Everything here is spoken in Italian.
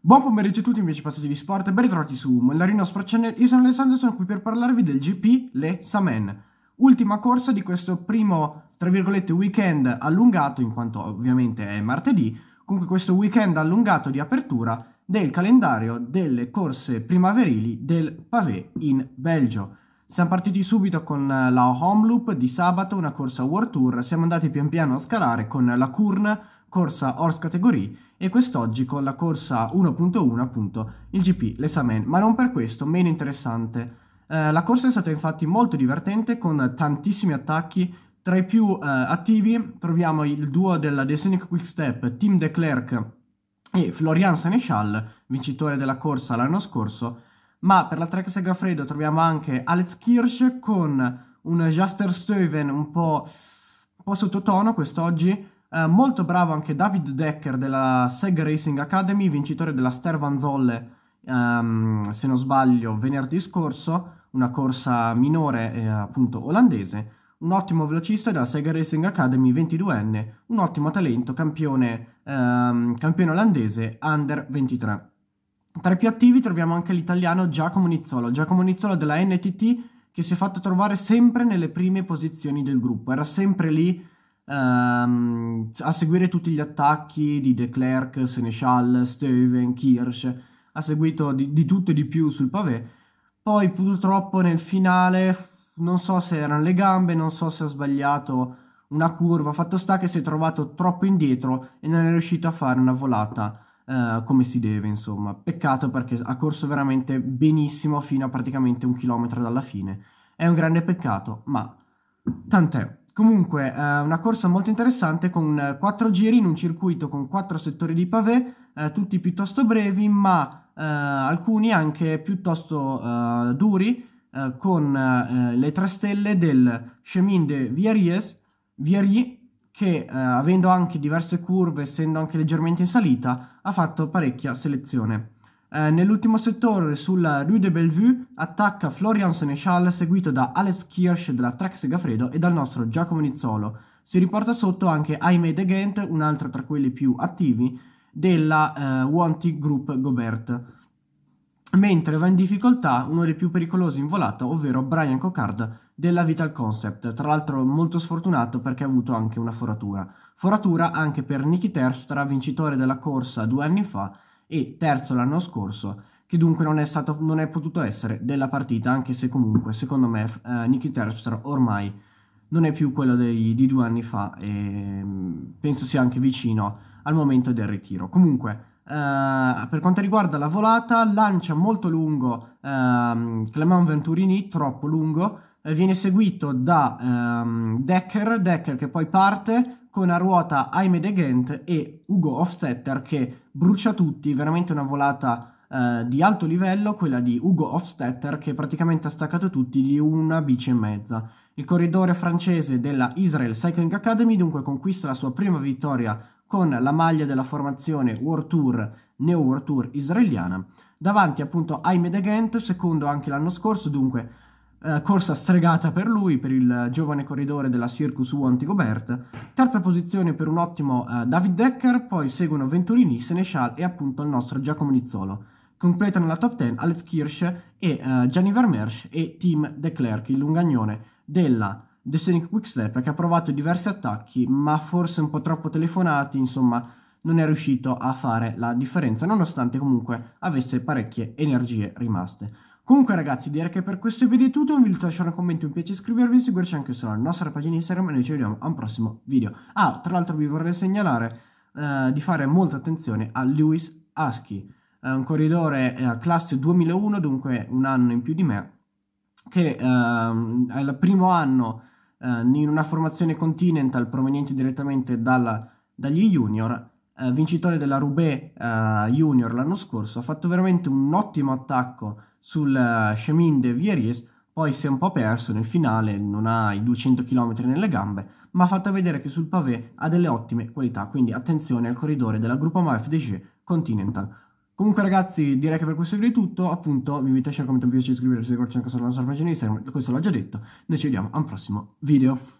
Buon pomeriggio a tutti invece passati di sport e ben ritrovati su Mollarino Sport Channel. Io sono Alessandro e sono qui per parlarvi del GP Le Samen, ultima corsa di questo primo, tra virgolette, weekend allungato, in quanto ovviamente è martedì, comunque questo weekend allungato di apertura del calendario delle corse primaverili del pavé in Belgio. Siamo partiti subito con la Home Loop di sabato, una corsa World Tour, siamo andati pian piano a scalare con la Kurn, corsa Horse Category e quest'oggi con la corsa 1.1 appunto il GP Lesamen, ma non per questo meno interessante. Eh, la corsa è stata infatti molto divertente con tantissimi attacchi, tra i più eh, attivi troviamo il duo della The Quickstep, Tim De Klerk e Florian Seneschal, vincitore della corsa l'anno scorso, ma per la Trek Segafredo troviamo anche Alex Kirsch con un Jasper Stuyven un po', un po' sottotono quest'oggi, eh, molto bravo anche David Decker della Seg Racing Academy, vincitore della Stervanzolle, ehm, se non sbaglio, venerdì scorso, una corsa minore eh, appunto olandese. Un ottimo velocista della Sega Racing Academy, 22enne, un ottimo talento, campione, ehm, campione olandese, under 23. Tra i più attivi troviamo anche l'italiano Giacomo Nizzolo, Giacomo Nizzolo della NTT che si è fatto trovare sempre nelle prime posizioni del gruppo, era sempre lì um, a seguire tutti gli attacchi di De Klerk, Seneschal, Steuven, Kirsch, ha seguito di, di tutto e di più sul pavé. Poi purtroppo nel finale non so se erano le gambe, non so se ha sbagliato una curva, fatto sta che si è trovato troppo indietro e non è riuscito a fare una volata eh, come si deve, insomma. Peccato perché ha corso veramente benissimo fino a praticamente un chilometro dalla fine. È un grande peccato, ma tant'è. Comunque, eh, una corsa molto interessante con eh, quattro giri in un circuito con quattro settori di pavé, eh, tutti piuttosto brevi, ma eh, alcuni anche piuttosto eh, duri, eh, con le tre stelle del Chemin de Vieries, Vieries che avendo anche diverse curve, essendo anche leggermente in salita, ha fatto parecchia selezione. Eh, nell'ultimo settore sulla Rue de Bellevue attacca Florian Seneschal seguito da Alex Kirsch della Trek Segafredo e dal nostro Giacomo Nizzolo. Si riporta sotto anche Aimee De Ghent, un altro tra quelli più attivi, della eh, Wanty Group Gobert. Mentre va in difficoltà uno dei più pericolosi in volata, ovvero Brian Cocard della Vital Concept, tra l'altro molto sfortunato perché ha avuto anche una foratura. Foratura anche per Nicky Terstra, vincitore della corsa due anni fa, e terzo l'anno scorso, che dunque non è, stato, non è potuto essere della partita, anche se comunque secondo me eh, Nicky Terpstra ormai non è più quello dei, di due anni fa e mm, penso sia anche vicino al momento del ritiro. Comunque, Uh, per quanto riguarda la volata, lancia molto lungo um, ehm, Clement Venturini, troppo lungo, eh, viene seguito da um, ehm, Decker, Decker che poi parte, con a ruota Aime de Ghent e Ugo Hofstetter che brucia tutti, veramente una volata eh, di alto livello, quella di Ugo Hofstetter che praticamente ha staccato tutti di una bici e mezza. Il corridore francese della Israel Cycling Academy dunque conquista la sua prima vittoria con la maglia della formazione World Tour, Neo World Tour israeliana, davanti appunto a Aime de Ghent, secondo anche l'anno scorso, dunque eh, corsa stregata per lui, per il giovane corridore della Circus U Antigobert. Terza posizione per un ottimo uh, David Decker, poi seguono Venturini, Seneschal e appunto il nostro Giacomo Nizzolo. Completano la top 10 Alex Kirsch e uh, Gianni Vermersch e Tim De Klerk, il lungagnone della The Scenic Quickstep che ha provato diversi attacchi ma forse un po' troppo telefonati, insomma non è riuscito a fare la differenza nonostante comunque avesse parecchie energie rimaste. Comunque ragazzi, direi che per questo video è tutto, vi lascio un commento, un piace iscrivervi, seguirci anche sulla nostra pagina Instagram e noi ci vediamo a un prossimo video. Ah, tra l'altro vi vorrei segnalare eh, di fare molta attenzione a Lewis Aschi, è un corridore eh, classe 2001, dunque un anno in più di me, che ehm, è il primo anno eh, in una formazione Continental proveniente direttamente dalla, dagli junior eh, vincitore della Roubaix uh, Junior l'anno scorso, ha fatto veramente un ottimo attacco sul eh, Chemin de Vieries, poi si è un po' perso nel finale, non ha i 200 km nelle gambe, ma ha fatto vedere che sul pavé ha delle ottime qualità, quindi attenzione al corridore della Groupama FDG Continental. Comunque ragazzi direi che per questo video è tutto, appunto vi invito a lasciare un commento, un piacere iscrivervi, seguirci anche sulla nostra pagina Instagram, questo l'ho già detto, noi ci vediamo al prossimo video.